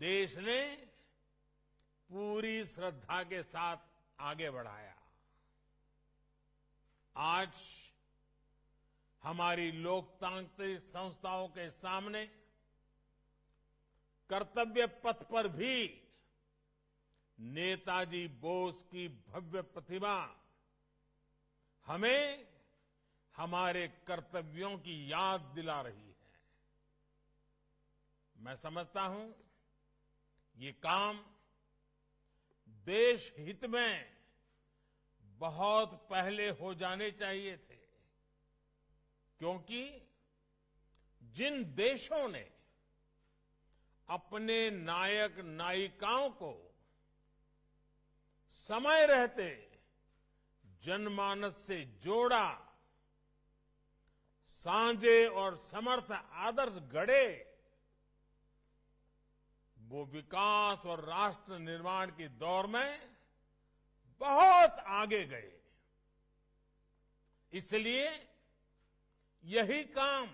देश ने पूरी श्रद्धा के साथ आगे बढ़ाया आज हमारी लोकतांत्रिक संस्थाओं के सामने कर्तव्य पथ पर भी नेताजी बोस की भव्य प्रतिमा हमें हमारे कर्तव्यों की याद दिला रही है मैं समझता हूं ये काम देश हित में बहुत पहले हो जाने चाहिए थे क्योंकि जिन देशों ने अपने नायक नायिकाओं को समय रहते जनमानस से जोड़ा सांझे और समर्थ आदर्श गढ़े वो विकास और राष्ट्र निर्माण की दौर में बहुत आगे गए इसलिए यही काम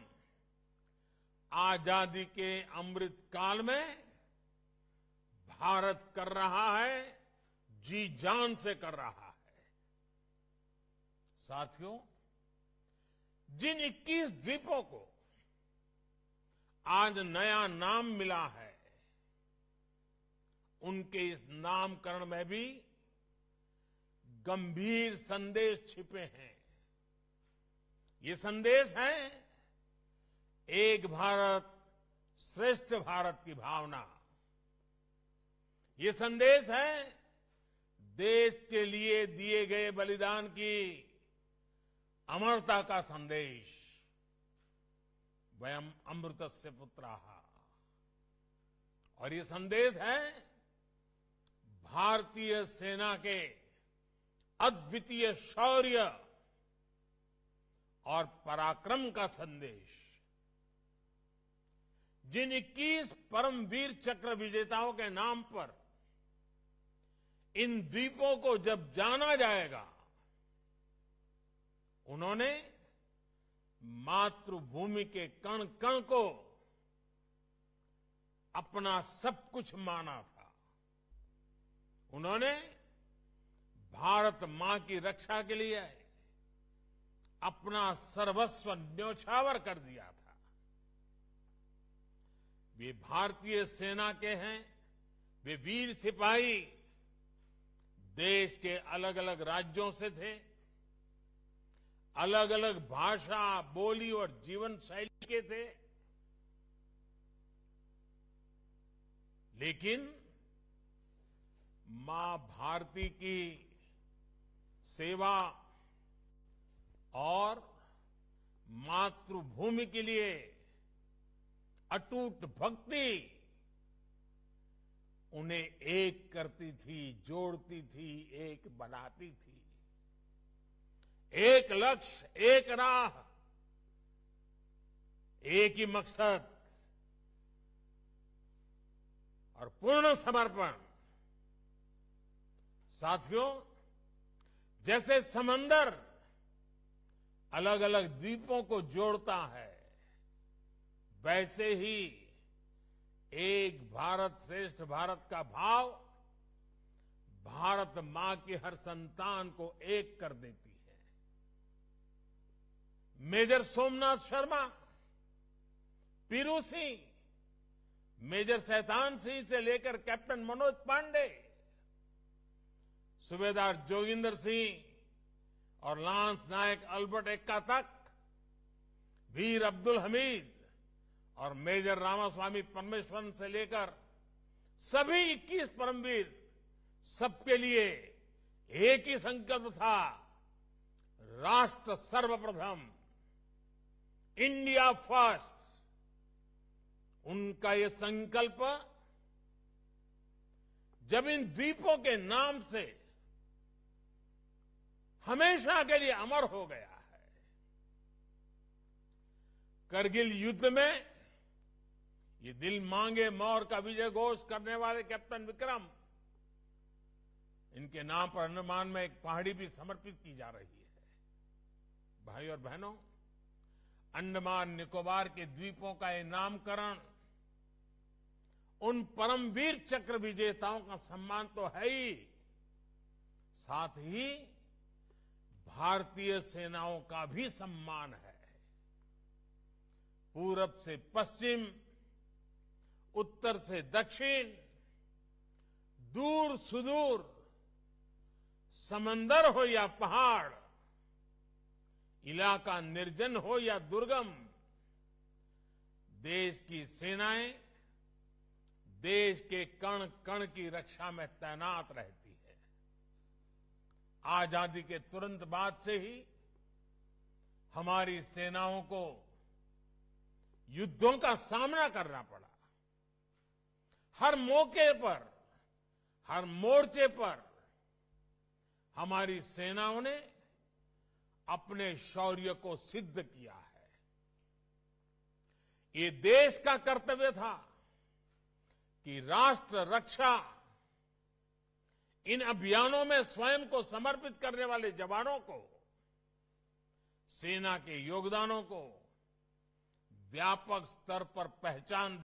आजादी के अमृत काल में भारत कर रहा है जी जान से कर रहा है साथियों जिन 21 द्वीपों को आज नया नाम मिला है उनके इस नामकरण में भी गंभीर संदेश छिपे हैं ये संदेश है एक भारत श्रेष्ठ भारत की भावना ये संदेश है देश के लिए दिए गए बलिदान की अमरता का संदेश वयम अमृत से पुत्र और ये संदेश है भारतीय सेना के अद्वितीय शौर्य और पराक्रम का संदेश जिन इक्कीस परमवीर चक्र विजेताओं के नाम पर इन द्वीपों को जब जाना जाएगा उन्होंने मातृभूमि के कण कण को अपना सब कुछ माना था उन्होंने भारत मां की रक्षा के लिए अपना सर्वस्व न्यौछावर कर दिया था वे भारतीय सेना के हैं वे वीर सिपाही देश के अलग अलग राज्यों से थे अलग अलग भाषा बोली और जीवन शैली के थे लेकिन मां भारती की सेवा और मातृभूमि के लिए अटूट भक्ति उन्हें एक करती थी जोड़ती थी एक बनाती थी एक लक्ष्य एक राह एक ही मकसद और पूर्ण समर्पण साथियों जैसे समंदर अलग अलग द्वीपों को जोड़ता है वैसे ही एक भारत श्रेष्ठ भारत का भाव भारत मां की हर संतान को एक कर देती है मेजर सोमनाथ शर्मा पीरू सिंह मेजर सैतान सिंह से लेकर कैप्टन मनोज पांडे सुबेदार जोगिंदर सिंह और लांस नायक अल्बर्ट एक्का तक वीर अब्दुल हमीद और मेजर रामास्वामी परमेश्वरन से लेकर सभी 21 परमवीर सबके लिए एक ही संकल्प था राष्ट्र सर्वप्रथम इंडिया फर्स्ट उनका ये संकल्प जब इन द्वीपों के नाम से हमेशा के लिए अमर हो गया है करगिल युद्ध में ये दिल मांगे मौर का विजय घोष करने वाले कैप्टन विक्रम इनके नाम पर अंडमान में एक पहाड़ी भी समर्पित की जा रही है भाई और बहनों अंडमान निकोबार के द्वीपों का ये नामकरण उन परमवीर चक्र विजेताओं का सम्मान तो है ही साथ ही भारतीय सेनाओं का भी सम्मान है पूरब से पश्चिम उत्तर से दक्षिण दूर सुदूर समंदर हो या पहाड़ इलाका निर्जन हो या दुर्गम देश की सेनाएं देश के कण कण की रक्षा में तैनात रहती आजादी के तुरंत बाद से ही हमारी सेनाओं को युद्धों का सामना करना पड़ा हर मौके पर हर मोर्चे पर हमारी सेनाओं ने अपने शौर्य को सिद्ध किया है ये देश का कर्तव्य था कि राष्ट्र रक्षा इन अभियानों में स्वयं को समर्पित करने वाले जवानों को सेना के योगदानों को व्यापक स्तर पर पहचान